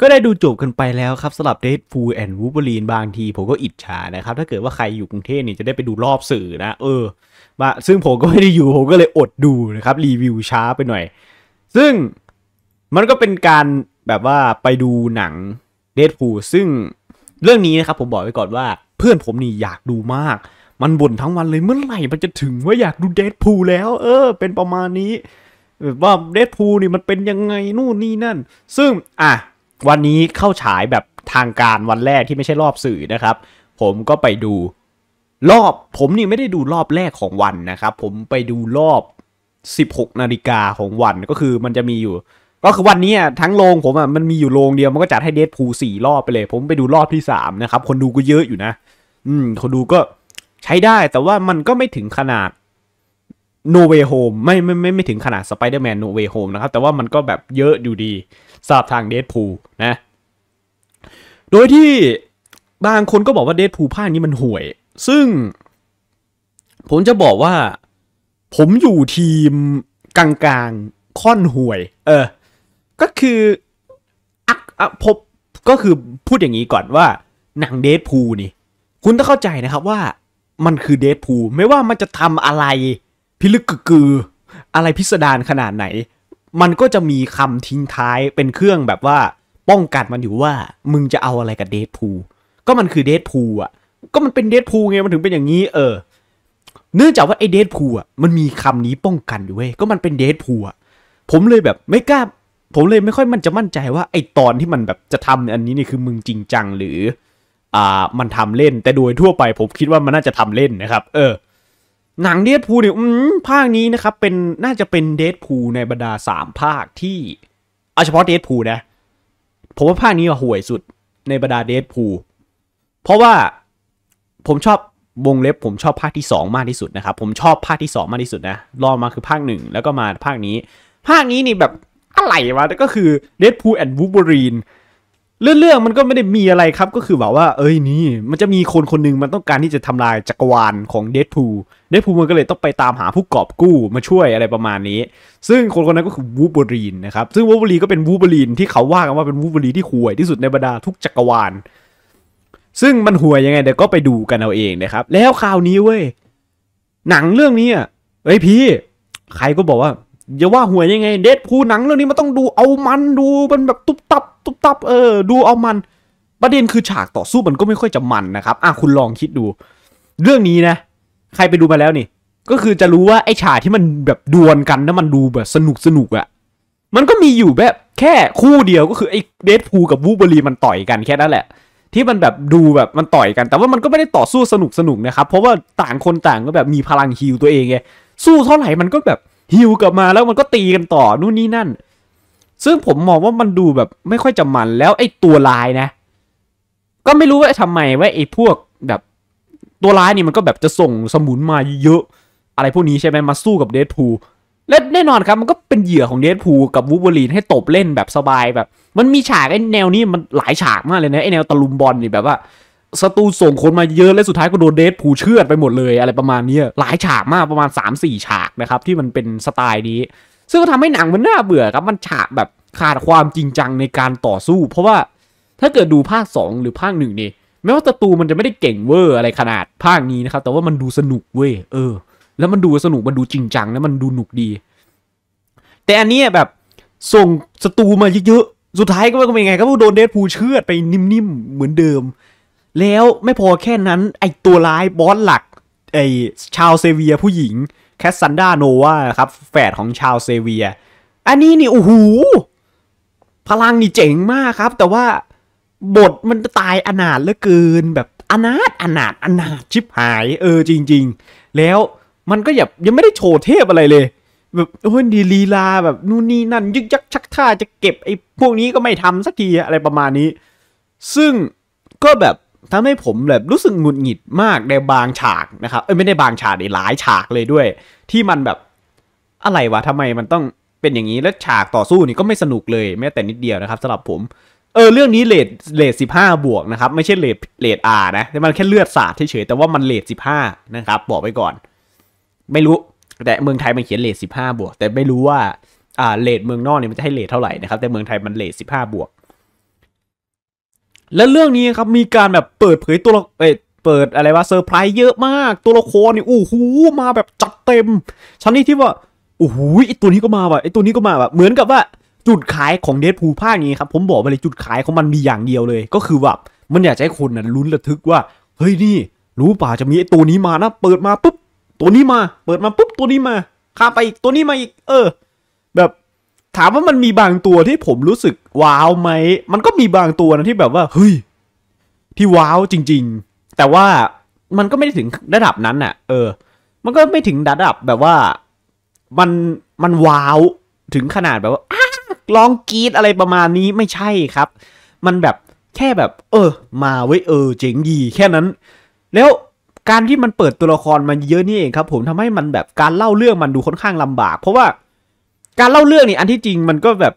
ก็ได้ดูจบกันไปแล้วครับสำหรับเดทฟูลแอนด์วูบลีนบางทีผมก็อิจฉานะครับ ถ้าเกิดว่าใครอยู่กรุงเทพเนี่ยจะได้ไปดูรอบสื่อนะ เออมาซึ่งผมก็ไม่ได้อยู่ผมก็เลยอดดูนะครับ รีวิวช้าไปหน่อย ซึ่งมันก็เป็นการแบบว่าไปดูหนังเดทฟูซึ่งเรื่องนี้นะครับผมบอกไว้ก่อนว่า เพื่อนผมนี่อยากดูมาก มันบ่นทั้งวันเลยเมื่อไหร่มันจะถึงว่าอยากดูเดทพูแล้ว เออ เป็นประมาณนี้แบบว่าเดทพูนี่มันเป็นยังไงนู่นนี่นั่นซึ่ง อ่ะวันนี้เข้าฉายแบบทางการวันแรกที่ไม่ใช่รอบสื่อนะครับ ผมก็ไปดูรอบ ผมนี่ไม่ได้ดูรอบแรกของวันนะครับ ผมไปดูรอบ 16 นาฬิกาของวันก็คือมันจะมีอยู่ก็คือวันนี้ทั้งโรงผมอ่ะมันมีอยู่โรงเดียวมันก็จัดให้เดทพูสี่รอบไปเลย ผมไปดูรอบที่สามนะครับ คนดูก็เยอะอยู่นะอืม คนดูก็ใช้ได้ แต่ว่ามันก็ไม่ถึงขนาดโนเวโฮมไม่ไม่ไม่ไม่ถึงขนาดสไปเดอร์แมนโนเวโฮมนะครับแต่ว่ามันก็แบบเยอะอยู่ดีทราบทางเดดพูนะ โดยที่บางคนก็บอกว่าเดดพูภาคนี้มันห่วย ซึ่งผมจะบอกว่าผมอยู่ทีมกลางๆ ค่อนห่วย เออ ก็คืออักอพบก็คือพูดอย่างนี้ก่อนว่าหนังเดดพูนี่คุณต้องเข้าใจนะครับว่ามันคือเดดพูไม่ว่ามันจะทำอะไรพิลึกกืออะไรพิสดารขนาดไหนมันก็จะมีคำทิ้งท้ายเป็นเครื่องแบบว่า ป้องกันมันอยู่ว่า มึงจะเอาอะไรกับเดทพูก็มันคือเดทพูอ่ะ ก็มันเป็นเดทพูไงมันถึงเป็นอย่างนี้ เออ เนื่องจากว่าไอเดทพูอ่ะมันมีคำนี้ป้องกันอยู่เว้ยก็มันเป็นเดทพูอ่ะผมเลยแบบ ไม่กล้า ผมเลยไม่ค่อยมันจะมั่นใจว่า ไอตอนที่มันแบบจะทำอันนี้นี่คือมึงจริงจังหรือ อ่า มันทำเล่นแต่โดยทั่วไป ผมคิดว่ามันน่าจะทำเล่นนะครับ เออหนังเดดพูเนี่ยภาคนี้นะครับเป็นน่าจะเป็นเดดพูในบรรดาสามภาคที่ เอาเฉพาะเดดพูนะ ผมว่าภาคนี้่าห่วยสุดในบรรดาเดดพู เพราะว่าผมชอบวงเล็บ ผมชอบภาคที่ 2 มากที่สุดนะครับผมชอบภาคที่2มากที่สุดนะ รอมาคือภาคหนึ่งแล้วก็มาภาคนี้ ภาคนี้นี่แบบอะไรวะก็คือเดดพูแอนด์วูบรีนเรื่องเรื่องมันก็ไม่ได้มีอะไรครับ ก็คือแบบว่า เอ้ยนี่มันจะมีคนคนนึงมันต้องการที่จะทำลายจักรวาลของเดดพูเดดพูมันก็เลยต้องไปตามหาผู้กอบกู้มาช่วยอะไรประมาณนี้ ซึ่งคนคนนั้นก็คือวูบอรีนนะครับซึ่งวูบอรีนก็เป็นวูบอรีนที่เขาว่ากันว่าเป็นวูบอรีนที่ห่วยที่สุดในบรรดาทุกจักรวาล ซึ่งมันห่วยยังไงเดี๋ยวก็ไปดูกันเอาเองนะครับ แล้วคราวนี้เว้ยหนังเรื่องนี้อ่ะเอ้ยพี่ ใครก็บอกว่าอย่าว่าหวยยังไงเดทพูหนังเรื่องนี้มันต้องดูเอามันดูมันแบบตุบตับตุบตับเออ ดูเอามัน ประเด็นคือฉากต่อสู้มันก็ไม่ค่อยจะมันนะครับ อ่ะคุณลองคิดดู เรื่องนี้นะ ใครไปดูมาแล้วนี่ ก็คือจะรู้ว่าไอ้ฉากที่มันแบบดวลกันแล้วมันดูแบบสนุกสนุกอะมันก็มีอยู่แบบแค่คู่เดียวก็คือไอ้เดทพูกับวูบรีมันต่อยกันแค่นั้นแหละ ที่มันแบบดูแบบมันต่อยกัน แต่ว่ามันก็ไม่ได้ต่อสู้สนุกสนุกนะครับเพราะว่าต่างคนต่างก็แบบมีพลังฮิวตัวเองไงสู้เท่าไหร่มันก็แบบฮิวกลับมาแล้วมันก็ตีกันต่อ นู่นนี่นั่น ซึ่งผมมองว่ามันดูแบบไม่ค่อยจะมันแล้วไอ้ตัวลายนะ ก็ไม่รู้ว่าทำไมว่าไอ้พวกแบบตัวร้ายนี่มันก็แบบจะส่งสมุนมาเยอะอะไรพวกนี้ใช่ไหมมาสู้กับเดดพูและแน่นอนครับมันก็เป็นเหยื่อของเดดพูกับวูบอรีนให้ตบเล่นแบบสบายแบบ มันมีฉากไอ้แนวนี้มันหลายฉากมากเลยนะไอ้แนวตะลุมบอลนี่แบบว่าศัตรูส่งคนมาเยอะและสุดท้ายก็โดนเดทผูเชือดไปหมดเลย อะไรประมาณนี้หลายฉากมากประมาณ 3-4 ฉากนะครับที่มันเป็นสไตล์นี้ซึ่งก็ทำให้หนังมันน่าเบื่อครับมันฉากแบบขาดความจริงจังในการต่อสู้ เพราะว่าถ้าเกิดดูภาค 2 หรือภาคหนึ่งนี่แม้ว่าศัตรูมันจะไม่ได้เก่งเวอร์อะไรขนาดภาคนี้นะครับ แต่ว่ามันดูสนุกเว้ยเออ แล้วมันดูสนุกมันดูจริงจังแล้วมันดูหนุกดี แต่อันนี้แบบส่งศัตรูมาเยอะๆสุดท้ายก็เป็นไงก็โดนเดทผูเชือดไปนิ่มๆเหมือนเดิมแล้วไม่พอแค่นั้น ไอตัวร้ายบอสหลัก ไอชาวเซเวียผู้หญิงแคสซันดาโนวาครับ แฝดของชาวเซเวีย อันนี้นี่ โอ้โหพลังนี่เจ๋งมากครับ แต่ว่าบทมันตายอนาถเหลือเกินแบบอนาถอนาถอนาถชิบหาย เออจริง ๆ แล้วมันก็ยังไม่ได้โชว์เทพอะไรเลย แบบโอ้ยดีลีลาแบบนู่นนี่นั่น ยึกยักชักท่าจะเก็บไอ้พวกนี้ก็ไม่ทำสักทีอะไรประมาณนี้ ซึ่งก็แบบทำให้ผมแบบรู้สึกหงุดหงิดมากในบางฉากนะครับ เอ้ยไม่ได้บางฉากในหลายฉากเลยด้วย ที่มันแบบอะไรวะทำไมมันต้องเป็นอย่างนี้แล้วฉากต่อสู้นี่ก็ไม่สนุกเลยแม้แต่นิดเดียวนะครับสำหรับผมเออเรื่องนี้เลทเลทสิบห้าบวกนะครับ ไม่ใช่เลทเลทอานะแต่มันแค่เลือดสาดเฉยแต่ว่ามันเลทสิบห้านะครับ บอกไว้ก่อน ไม่รู้ แต่เมืองไทยมันเขียนเลทสิบห้าบวกแต่ไม่รู้ว่าอ่าเลทเมืองนอกเนี่ยมันจะให้เลทเท่าไหร่นะครับแต่เมืองไทยมันเลทสิบห้าบวกและเรื่องนี้ครับมีการแบบเปิดเผยตัวละเอ้เปิดอะไรว่าเซอร์ไพรส์เยอะมากตัวละครนี่โอ้โหมาแบบจัดเต็มชั้นนี้ที่ว่าโอ้โหไอตัวนี้ก็มาว่ะไอตัวนี้ก็มาว่ะ เหมือนกับว่า จุดขายของเดดพูภาคนี้ครับ ผมบอกไปเลยจุดขายของมันมีอย่างเดียวเลย ก็คือแบบมันอยากให้คนนั้นลุ้นระทึกว่า เฮ้ยนี่ รู้ป่าจะมีไอตัวนี้มานะเปิดมาปุ๊บตัวนี้มา เปิดมาปุ๊บตัวนี้มาข้าไปอีกตัวนี้มาอีก เออ แบบถามว่ามันมีบางตัวที่ผมรู้สึกว้าวไหม มันก็มีบางตัวนะที่แบบว่าเฮ้ยที่ว้าวจริง ๆ แต่ว่ามันก็ไม่ได้ถึงระดับนั้นน่ะ เออ มันก็ไม่ถึงระดับแบบว่ามันมันว้าวถึงขนาดแบบว่าร้องกรีดอะไรประมาณนี้ไม่ใช่ครับ มันแบบแค่แบบ เออ มาไว้เออเจ๋งดีแค่นั้น แล้วการที่มันเปิดตัวละครมันเยอะนี่เองครับ ผมทำให้มันแบบการเล่าเรื่องมันดูค่อนข้างลำบากเพราะว่าการเล่าเรื่องนี่อันที่จริงมันก็แบบ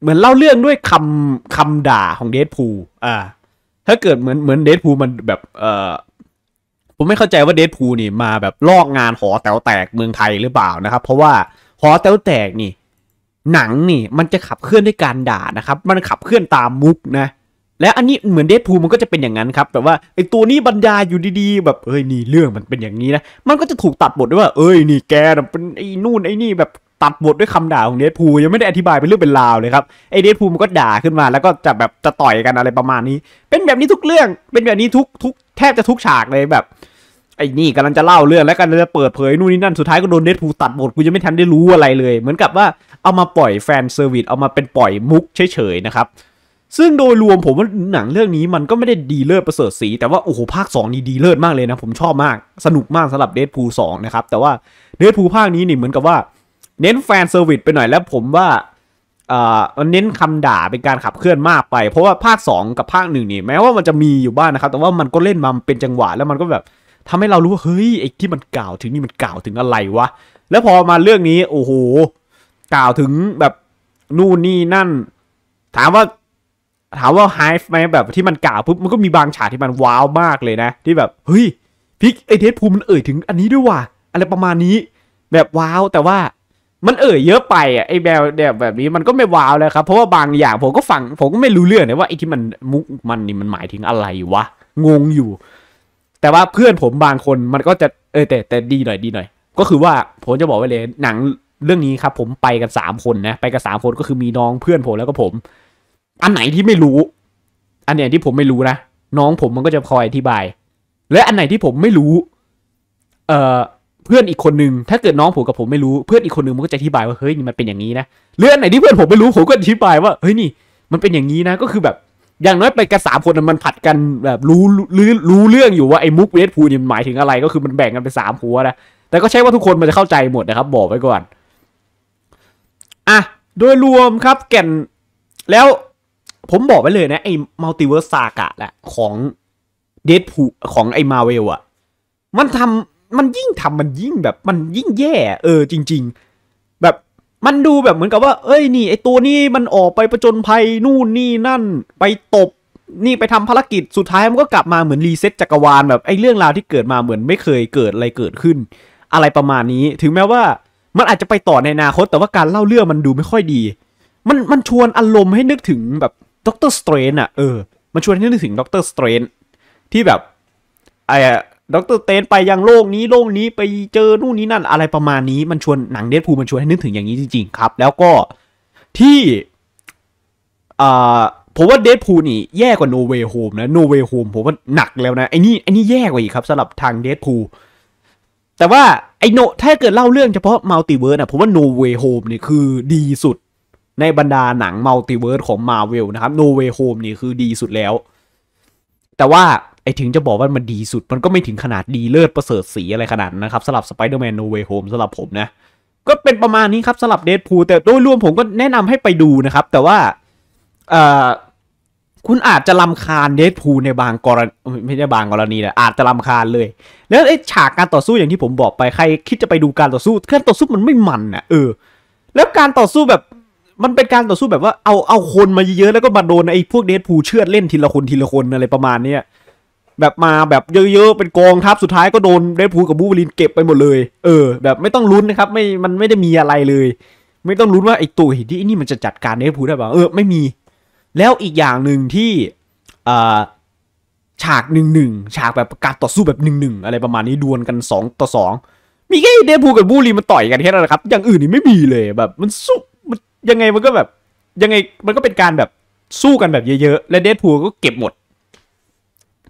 เหมือนเล่าเรื่องด้วยคำคำด่าของเดดพูอ่าถ้าเกิดเหมือนเหมือนเดดพูมันแบบเออผมไม่เข้าใจว่าเดดพูนี่มาแบบลอกงานหอแต๋วแตกเมืองไทยหรือเปล่านะครับ เพราะว่าหอแต๋วแตกนี่ หนังนี่ มันจะขับเคลื่อนด้วยการด่านะครับ มันขับเคลื่อนตามมุกนะแล้วอันนี้เหมือนเดทพูมันก็จะเป็นอย่างนั้นครับแบบว่าไอตัวนี้บรรยายอยู่ดีๆแบบเอ้ยนี่เรื่องมันเป็นอย่างนี้นะมันก็จะถูกตัดบทด้วยว่า เอ้ยนี่แกเป็นไอ้นู่นไอ้นี่แบบตัดบทด้วยคำด่าของเดดพูยังไม่ได้อธิบายเป็นเรื่องเป็นราวเลยครับไอเดดพูมันก็ด่าขึ้นมาแล้วก็จะแบบจะต่อยกันอะไรประมาณนี้เป็นแบบนี้ทุกเรื่องเป็นแบบนี้ทุกทุกแทบจะทุกฉากเลยแบบไอ้นี่กำลังจะเล่าเรื่องแล้วกันจะเปิดเผยนู่นนี่นั่นสุดท้ายก็โดนเดดพูตัดบทกูยังไม่ทันได้รู้อะไรเลย เหมือนกับว่าเอามาปล่อยแฟนเซอร์วิสเอามาเป็นปล่อยมุกเฉยๆนะครับซึ่งโดยรวมผมว่าหนังเรื่องนี้มันก็ไม่ได้ดีเลิศประเสริฐสีแต่ว่าโอ้โหภาค2นี่ดีเลิศมากเลยนะผมชอบมากสนุกมากสำหรับเดดพูสองนะครับแต่ว่าเดดพูภาคนี้นี่เหมือนกับว่าเน้นแฟนเซอร์วิสไปหน่อยแล้วผมว่าเอ่อเน้นคำด่าเป็นการขับเคลื่อนมากไป เพราะว่าภาค 2 กับภาคหนึ่งนี่แม้ว่ามันจะมีอยู่บ้างนนะครับ แต่ว่ามันก็เล่นมาเป็นจังหวะ แล้วมันก็แบบทำให้เรารู้ว่าเฮ้ยไอ้ที่มันกล่าวถึงนี่มันกล่าวถึงอะไรวะแล้วพอมาเรื่องนี้ โอ้โหกล่าวถึงแบบนู่นนี่นั่นถามว่าถามว่าไฮฟ์ไหมแบบที่มันกล่าวปุ๊บมันก็มีบางฉากที่มันว้าวมากเลยนะ ที่แบบเฮ้ยพิกไอเทสภูมิมันเอ่ยถึงอันนี้ด้วยว่ะอะไรประมาณนี้แบบว้าวแต่ว่ามันเอ่ยเยอะไปอ่ะไอ้แบบแบบแบบนี้มันก็ไม่ว้าวเลยครับ เพราะว่าบางอย่าง ผมก็ฟังผมก็ไม่รู้เรื่องนะว่าไอ้ที่มันมุกมันนี่มันหมายถึงอะไรวะ งงอยู่ แต่ว่าเพื่อนผมบางคนมันก็จะเออแต่ แต่ดีหน่อยดีหน่อย ก็คือว่า ผมจะบอกไว้เลยหนังเรื่องนี้ครับ ผมไปกันสามคนนะไปกันสามคนก็คือมีน้องเพื่อนผมแล้วก็ผม อันไหนที่ไม่รู้ อันไหนที่ผมไม่รู้นะน้องผมมันก็จะคอยอธิบาย และอันไหนที่ผมไม่รู้ เอ่อเพื่อนอีกคนนึงถ้าเกิดน้องผมกับผมไม่รู้เพื่อนอีกคนนึงมันก็จะอธิบายว่าเฮ้ยนี่ มันเป็นอย่างนี้นะเรื่องไหนที่เพื่อนผมไม่รู้ผมก็อธิบายว่าเฮ้ยนี่มันเป็นอย่างนี้นะก็คือแบบอย่างน้อยไปกระสามคนมันผัดกันแบบรู้รู้รู้เรื่องอยู่ว่าไอ้มุกเวทพูนี่หมายถึงอะไร ก็คือมันแบ่งกันเป็นสามหัวนะแต่ก็ใช่ว่าทุกคนมันจะเข้าใจหมดนะครับ บอกไว้ก่อนอ่ะโดยรวมครับ แก่นแล้วผมบอกไว้เลยนะไอ้มัลติเวิร์สซากะแหละ ของเดดพูของไอ้มาเวลอะมันทำมันยิ่งทำมันยิ่งแบบมันยิ่งแย่ เออ จริง ๆ แบบมันดูแบบเหมือนกับว่า เอ้ย นี่ไอตัวนี้มันออกไปประจนภัยนู่นนี่นั่นไปตบ นี่ไปทำภารกิจสุดท้ายมันก็กลับมาเหมือนรีเซ็ตจักรวาลแบบไอเรื่องราวที่เกิดมาเหมือนไม่เคยเกิดอะไรเกิดขึ้น อะไรประมาณนี้ถึงแม้ว่า มันอาจจะไปต่อในอนาคต แต่ว่าการเล่าเรื่องมันดูไม่ค่อยดี มันมันชวนอารมณ์ให้นึกถึงแบบด็อกเตอร์สเตรนอะเออมันชวนให้นึกถึงด็อกเตอร์สเตรนที่แบบไอดรเตนไปยังโลกนี้โลกนี้ไปเจอนู่นนี้นั่นอะไรประมาณนี้มันชวนหนังเดดพูมันชวนให้นึกถึงอย่างนี้จริงๆครับ แล้วก็ที่ผมว่าเดดพูนี่แย่กว่าโนเวโฮมนะโนเวโฮมผมว่าหนักแล้วนะไอ้นี่ไอ้นี่แย่กว่าอีกครับสำหรับทางเดดพูแต่ว่าไอโนถ้าเกิดเล่าเรื่องเฉพาะมัลติเวิร์สอะผมว่าโนเวโฮมนี่คือดีสุดในบรรดาหนังมัลติเวิร์สของมาเวลนะครับโนเวโฮมนี่คือดีสุดแล้ว แต่ว่าไอถึงจะบอกว่ามันดีสุด มันก็ไม่ถึงขนาดดีเลิศ ประเสริฐสีอะไรขนาดนะครับสำหรับไปเดอร์แมนโนเว h โฮมสำหรับผมนะ ก็เป็นประมาณนี้ครับสำหรับเดดพูแต่โดยรวมผมก็แนะนำให้ไปดูนะครับ แต่ว่าเอ่อคุณอาจจะลำคาญเดดพูในบางกรณี ไม่ใช่บางกรณีนะอาจจะลำคาญเลย แล้วไอ้ฉากการต่อสู้อย่างที่ผมบอกไปใครคิดจะไปดูการต่อสู้การต่อสู้มันไม่มันนะเออแล้วการต่อสู้แบบมันเป็นการต่อสู้แบบว่าเอาเอาคนมาเยอะๆแล้วก็มาโดนไอ้พวกเดดพูเชือดเล่นทีละคนทีละคนอะไรประมาณเนี้ยแบบมาแบบเยอะๆ เป็นกองทัพสุดท้ายก็โดนเดฟพูกับบูบลินเก็บไปหมดเลย เออแบบไม่ต้องลุ้นนะครับ ไม่ มันไม่ได้มีอะไรเลย ไม่ต้องลุ้นว่า ไอ้ตัวหินที่นี่มันจะจัดการเดฟพูได้ป่าเออไม่มี แล้วอีกอย่างหนึ่งที่อ่าฉากหนึ่งหนึ่งฉากแบบการต่อสู้แบบหนึ่งหนึ่งอะไรประมาณนี้ดวลกันสองต่อสองมีแค่เดฟพูกับบูลีมันต่อยกันแค่นั้นแหละครับ อย่างอื่นนี่ไม่มีเลยแบบมันสู้มันยังไงมันก็แบบยังไง มันก็เป็นการแบบสู้กันแบบเยอะๆและเดฟพูก็เก็บหมด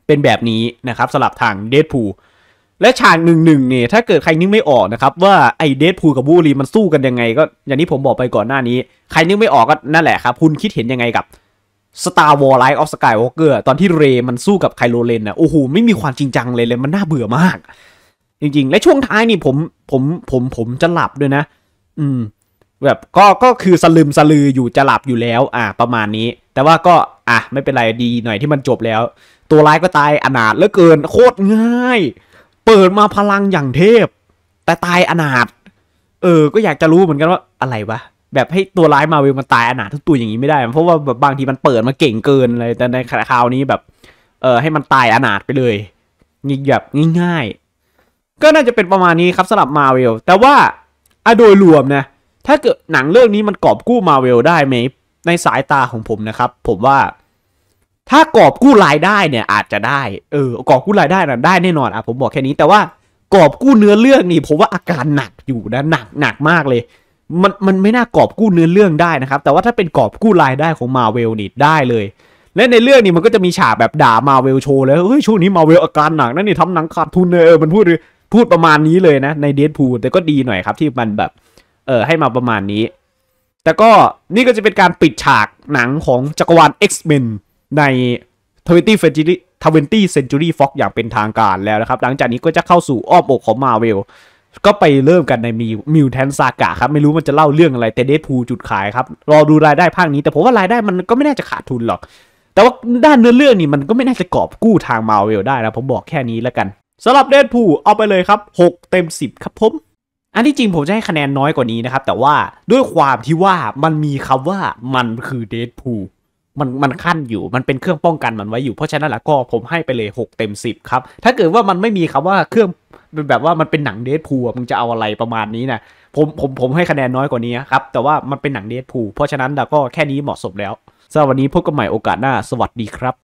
เป็นแบบนี้นะครับสลับทางเดดพูและฉากหนึ่งหนึ่งเนี่ยถ้าเกิดใครนึกไม่ออกนะครับว่าไอเดดพูกับบูรีมันสู้กันยังไงก็อย่างที่ผมบอกไปก่อนหน้านี้ใครนึกไม่ออกก็นั่นแหละครับ คุณคิดเห็นยังไงกับ Star Wars r i อ e of Skywalker ตอนที่เรมันสู้กับไคลโรเลนนะโอ้โหไม่มีความจริงจังเลยเลยมันน่าเบื่อมาก จริงๆ และช่วงท้ายนี่ผมผมผมผมจะหลับด้วยนะ อืม แบบก็ก็คือสลืมสลืออยู่จะหลับอยู่แล้ว อ่าประมาณนี้ แต่ว่าก็อ่ะไม่เป็นไรดีหน่อยที่มันจบแล้ว ตัวร้ายก็ตายอนาถเหลือเกินโคตรง่าย เปิดมาพลังอย่างเทพ แต่ตายอนาถเออ ก็อยากจะรู้ เหมือนกันว่าอะไรวะแบบให้ตัวร้ายมาเวลมันตายอนาถทุกตัวอย่างนี้ไม่ได้ เพราะว่าแบบบางทีมันเปิดมาเก่งเกินเลยแต่ในคราวนี้แบบ เออให้มันตายอนาถไปเลยงี้แบบง่ายๆ ก็น่าจะเป็นประมาณนี้ครับสำหรับมาเวลแต่ว่าอะโดยรวมนะถ้าเกิดหนังเรื่องนี้มันกอบกู้มาเวลได้ไหมในสายตาของผมนะครับ ผมว่า ถ้ากอบกู้รายได้เนี่ย อาจจะได้เออกอบกู้รายได้นะได้แน่นอนอ่ะผมบอกแค่นี้แต่ว่ากอบกู้เนื้อเรื่องนี่ ผมว่าอาการหนักอยู่นะหนักหนักมากเลยมันมันไม่น่ากอบกู้เนื้อเรื่องได้นะครับแต่ว่าถ้าเป็นกอบกู้รายได้ของมาเวลนี่ได้เลย และในเรื่องนี้มันก็จะมีฉากแบบด่ามาเวลโชว์แล้วเฮ้ยช่วงนี้มาเวลอาการหนักนั่นนี่ทำหนังขาดทุนเลยเออมันพูดพูดประมาณนี้เลยนะในเดดพูแต่ก็ดีหน่อยครับที่มันแบบ เออให้มาประมาณนี้แต่ก็นี่ก็จะเป็นการปิดฉากหนังของจักรวาล X-Men ในท0ว e ตี้เฟนจิลีทเวนตี้เซนจูรี่ฟ็อกอย่างเป็นทางการแล้วนะครับ หลังจากนี้ก็จะเข้าสู่อ้อมอกของมาเวลก็ไปเริ่มกันในมิวมิวแทนซากะครับ ไม่รู้มันจะเล่าเรื่องอะไรแต่เดทพูจุดขายครับ รอดูรายได้ภาคนี้แต่ผมว่ารายได้มันก็ไม่น่าจะขาดทุนหรอก แต่ว่าด้านเนื้อเรื่องนี่มันก็ไม่น่าจะกอบกู้ทางมาเวลได้นะผมบอกแค่นี้แล้วกันสำหรับเดทพูเอาไปเลยครับ6เต็ม 10ครับผมอันที่จริงผมจะให้คะแนนน้อยกว่านี้นะครับ แต่ว่าด้วยความที่ว่ามันมีคำว่ามันคือเดดพูลมันมันขั้นอยู่มันเป็นเครื่องป้องกันมันไว้อยู่ เพราะฉะนั้นละก็ผมให้ไปเลย 6 เต็ม 10 ครับ ถ้าเกิดว่ามันไม่มีคำว่าเครื่องเป็นแบบว่ามันเป็นหนังเดดพูลมึงจะเอาอะไรประมาณนี้นะผมผมผมให้คะแนนน้อยกว่านี้ครับแต่ว่ามันเป็นหนังเดดพูลเพราะฉะนั้นละก็แค่นี้เหมาะสมแล้วสำหรับวันนี้พบกันใหม่โอกาสหน้า สวัสดีครับ